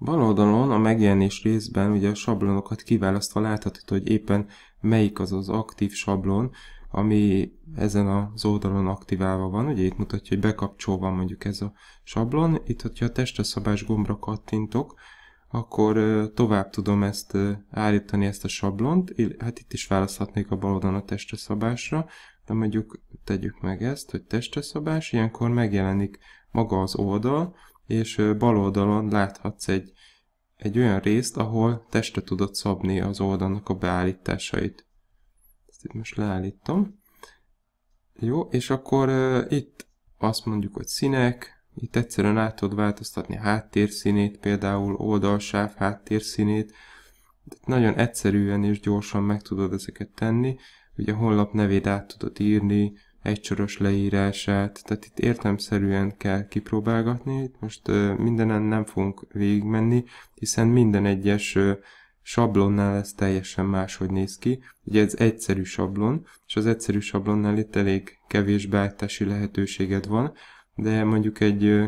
Bal oldalon a megjelenés részben ugye a sablonokat kiválasztva láthatod, hogy éppen melyik az az aktív sablon, ami ezen az oldalon aktiválva van. Ugye itt mutatja, hogy bekapcsolva mondjuk ez a sablon. Itt, hogyha a testre szabás gombra kattintok, akkor tovább tudom ezt állítani, ezt a sablont. Hát itt is választhatnék a bal oldalon a testre szabásra, de mondjuk tegyük meg ezt, hogy testre szabás, ilyenkor megjelenik maga az oldal, és bal oldalon láthatsz egy, egy olyan részt, ahol testre tudod szabni az oldalnak a beállításait. Ezt itt most leállítom. Jó, és akkor uh, itt azt mondjuk, hogy színek, itt egyszerűen át tudod változtatni háttérszínét, például oldalsáv háttérszínét, tehát nagyon egyszerűen és gyorsan meg tudod ezeket tenni, ugye a honlap nevét át tudod írni, egysoros leírását, tehát itt értemszerűen kell kipróbálgatni, itt most mindenen nem fogunk végigmenni, hiszen minden egyes sablonnál ez teljesen máshogy néz ki. Ugye ez egyszerű sablon, és az egyszerű sablonnál itt elég kevés beállítási lehetőséged van, de mondjuk egy,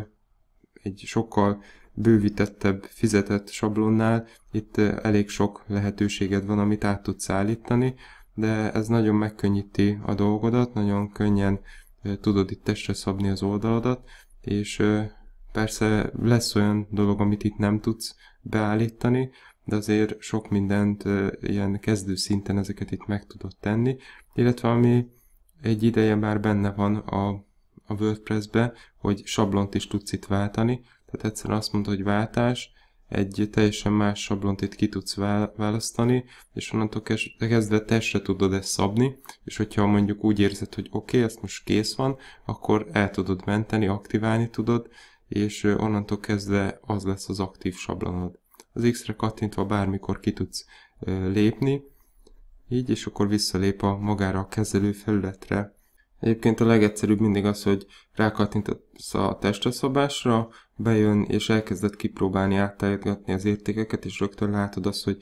egy sokkal bővítettebb fizetett sablonnál itt elég sok lehetőséged van, amit át tudsz állítani, de ez nagyon megkönnyíti a dolgodat, nagyon könnyen tudod itt testre szabni az oldaladat, és persze lesz olyan dolog, amit itt nem tudsz beállítani, de azért sok mindent ilyen kezdő szinten ezeket itt meg tudod tenni, illetve ami egy ideje már benne van a, a WordPress-be, hogy sablont is tudsz itt váltani, tehát egyszerűen azt mondod, hogy váltás, egy teljesen más sablont itt ki tudsz választani, és onnantól kezdve testre tudod ezt szabni, és hogyha mondjuk úgy érzed, hogy oké, okay, ez most kész van, akkor el tudod menteni, aktiválni tudod, és onnantól kezdve az lesz az aktív sablonod. Az X-re kattintva bármikor ki tudsz lépni, így, és akkor visszalép a magára a kezelő felületre, Egyébként a legegyszerűbb mindig az, hogy rákattintasz a testeszabásra, bejön és elkezded kipróbálni, átállítgatni az értékeket, és rögtön látod azt, hogy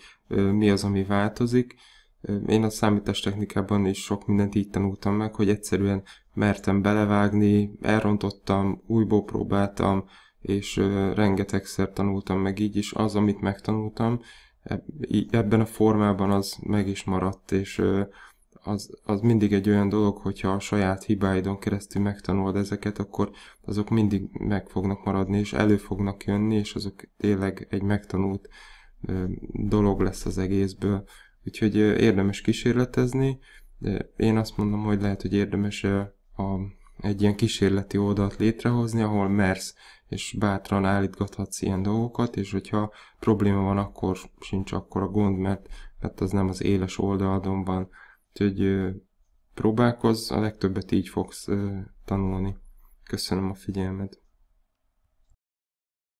mi az, ami változik. Én a számítástechnikában is sok mindent így tanultam meg, hogy egyszerűen mertem belevágni, elrontottam, újból próbáltam, és rengetegszer tanultam meg így is. Az, amit megtanultam, ebben a formában az meg is maradt, és az, az mindig egy olyan dolog, hogyha a saját hibáidon keresztül megtanulod ezeket, akkor azok mindig meg fognak maradni, és elő fognak jönni, és azok tényleg egy megtanult dolog lesz az egészből. Úgyhogy érdemes kísérletezni. Én azt mondom, hogy lehet, hogy érdemes a, egy ilyen kísérleti oldalt létrehozni, ahol mersz és bátran állítgathatsz ilyen dolgokat, és hogyha probléma van, akkor sincs akkor a gond, mert, mert az nem az éles oldaladon van, Úgyhogy próbálkozz, a legtöbbet így fogsz tanulni. Köszönöm a figyelmet.